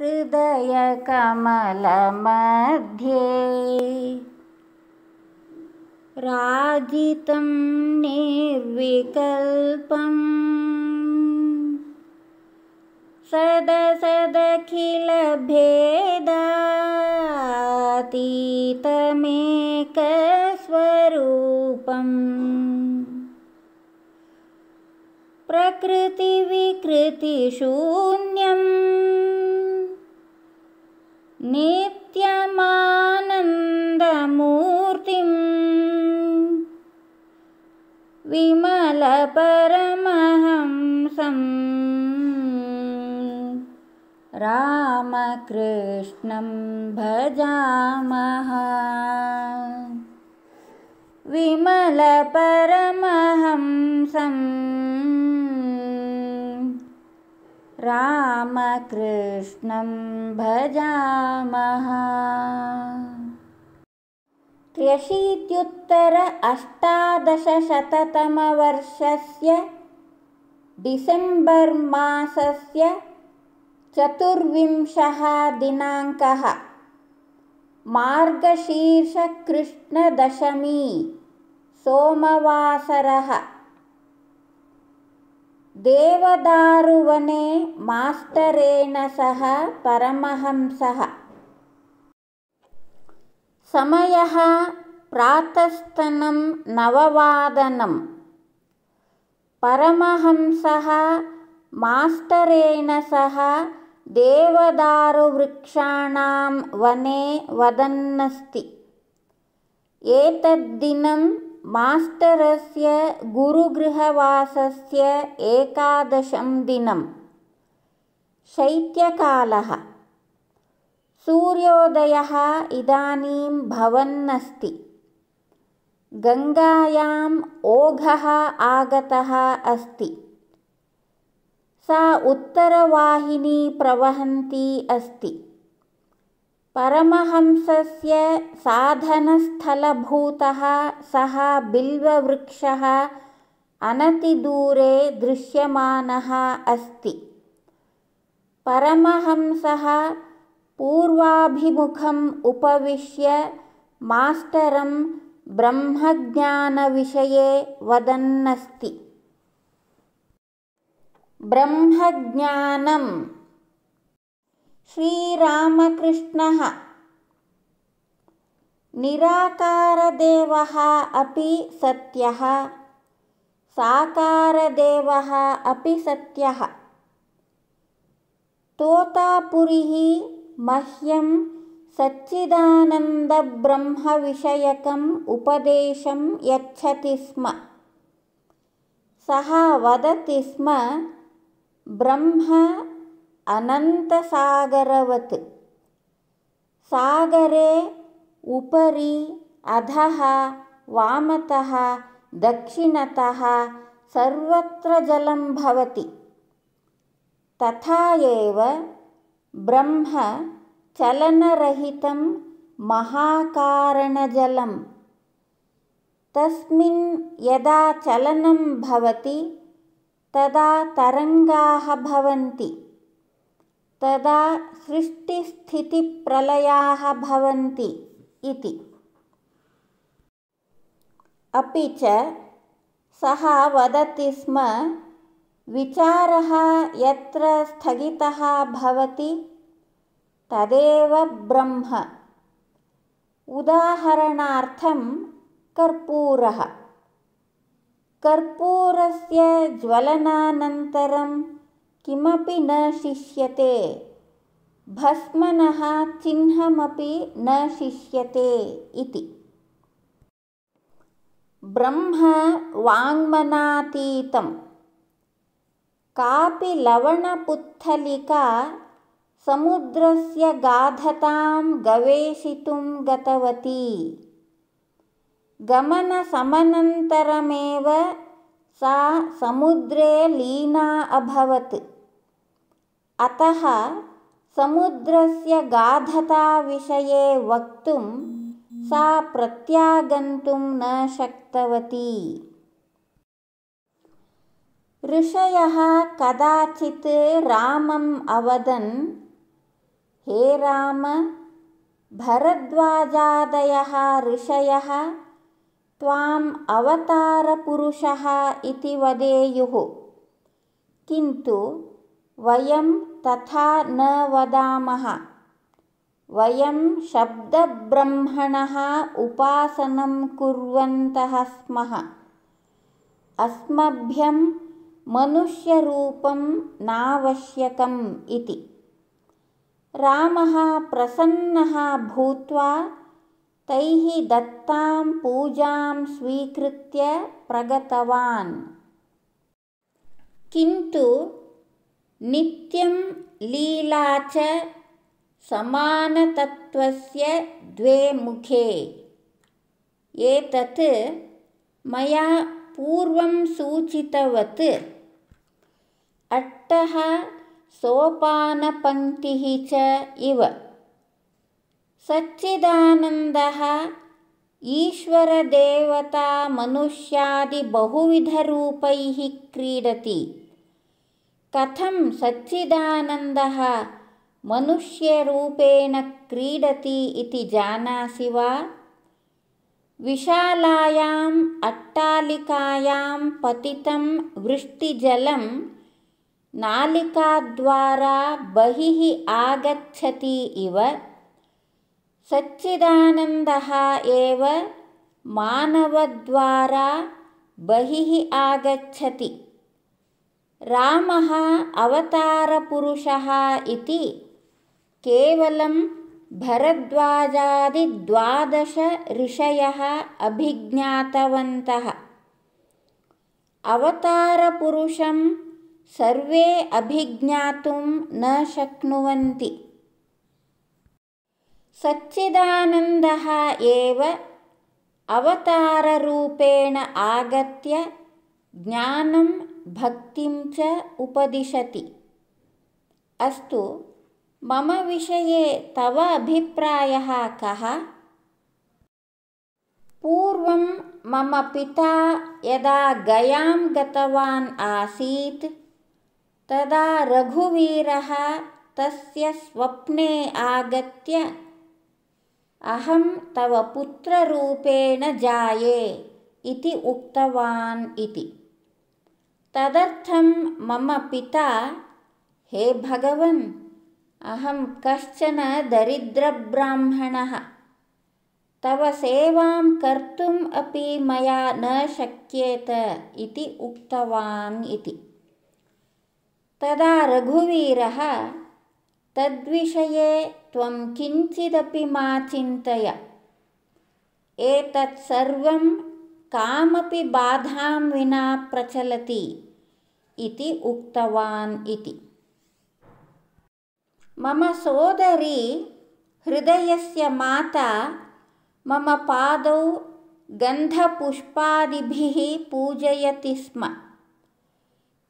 हृदयकमलमध्ये राजितं निर्विकल्पम् सदसदखिलभेदातीतमेकस्वरूपम् प्रकृतिविकृतिशून्यम् नित्यमानन्दमूर्तिं विमलपरमहं रामकृष्णं भजामः विमलप रामकृष्णं भजामः त्र्यशीत्युत्तर अष्टादशशततमवर्षस्य December मासस्य चतुर्विंशः दिनाङ्कः मार्गशीर्षकृष्णदशमी सोमवासरः देवदारुवने मास्टरेण सह परमहंसः समयः प्रातस्तनं नववादनं परमहंसः मास्टरेण सह देवदारुवृक्षाणां वने वदन्नस्ति एतद्दिनं मास्टरस्य गुरुगृहवासस्य एकादशं दिनं शैत्यकालः सूर्योदयः इदानीं भवन्नस्ति गङ्गायाम् ओघः आगतः अस्ति सा उत्तरवाहिनी प्रवहन्ती अस्ति परमहंसस्य साधनस्थलभूतः सः बिल्ववृक्षः अनतिदूरे दृश्यमानः अस्ति परमहंसः पूर्वाभिमुखम् उपविश्य मास्टरं ब्रह्मज्ञानविषये वदन्नस्ति ब्रह्मज्ञानम् श्रीरामकृष्णः निराकारदेवः अपि सत्यः साकारदेवः अपि सत्यः तोतापुरिः मह्यं सच्चिदानन्दब्रह्मविषयकम् उपदेशं यच्छति स्म सः वदति स्म ब्रह्म अनन्तसागरवत् सागरे उपरि अधः वामतः दक्षिणतः सर्वत्र जलं भवति तथा एव ब्रह्म चलनरहितं महाकारणजलं तस्मिन् यदा चलनं भवति तदा तरङ्गाः भवन्ति तदा सृष्टिस्थितिप्रलयाः भवन्ति इति अपि च सः वदति स्म विचारः यत्र स्थगितः भवति तदेव ब्रह्म उदाहरणार्थं कर्पूरः कर्पूरस्य ज्वलनानन्तरं किमपि न शिष्यते भस्मनः चिह्नमपि न शिष्यते इति ब्रह्म वाङ्मनातीतं कापि लवणपुत्थलिका समुद्रस्य गाधतां गवेषितुं गतवती गमनसमनन्तरमेव सा समुद्रे लीना अभवत् अतः समुद्रस्य गाधता विषये वक्तुं सा प्रत्यागन्तुं न शक्तवती ऋषयः कदाचित् रामम् अवदन् हे राम भरद्वाजादयः ऋषयः त्वाम् अवतारपुरुषः इति वदेयुः किन्तु वयं तथा न वदामः वयं शब्दब्रह्मणः उपासनं कुर्वन्तः स्मः अस्मभ्यं मनुष्यरूपं नावश्यकम् इति रामः प्रसन्नः भूत्वा तैः दत्तां पूजां स्वीकृत्य प्रगतवान् किन्तु नित्यं लीला च समानतत्त्वस्य द्वे मुखे एतत् मया पूर्वं सूचितवत् अट्टः सोपानपङ्क्तिः च इव सच्चिदानन्दः ईश्वरदेवतामनुष्यादिबहुविधरूपैः क्रीडति कथं सच्चिदानन्दः मनुष्यरूपेण क्रीडति इति जानासि वा विशालायाम् अट्टालिकायां पतितं वृष्टिजलं नालिकाद्वारा बहिः आगच्छति इव सच्चिदानन्दः एव मानवद्वारा बहिः आगच्छति रामः अवतारपुरुषः इति केवलं भरद्वाजादिद्वादश ऋषयः अभिज्ञातवन्तः अवतारपुरुषं सर्वे अभिज्ञातुं न शक्नुवन्ति सच्चिदानन्दः एव अवताररूपेण आगत्य ज्ञानं भक्तिं च उपदिशति अस्तु मम विषये तव अभिप्रायः कः पूर्वं मम पिता यदा गयां गतवान् आसीत् तदा रघुवीरः तस्य स्वप्ने आगत्य अहं तव पुत्ररूपेण जाये इति उक्तवान् इति तदर्थं मम पिता हे भगवन् अहं कश्चन दरिद्रब्राह्मणः तव सेवां कर्तुम् अपि मया न शक्येत इति उक्तवान् इति तदा रघुवीरः तद्विषये त्वं किञ्चिदपि मा चिन्तय एतत् सर्वं कामपि बाधां विना प्रचलति इति उक्तवान् इति मम सोदरी हृदयस्य माता मम पादौ गन्धपुष्पादिभिः पूजयति स्म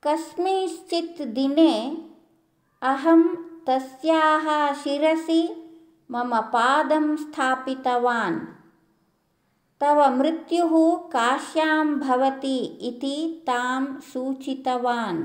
कस्मिंश्चित् दिने अहं तस्याः शिरसि मम पादं स्थापितवान् तव मृत्यु काश्यां भवति इति तां सूचितवान्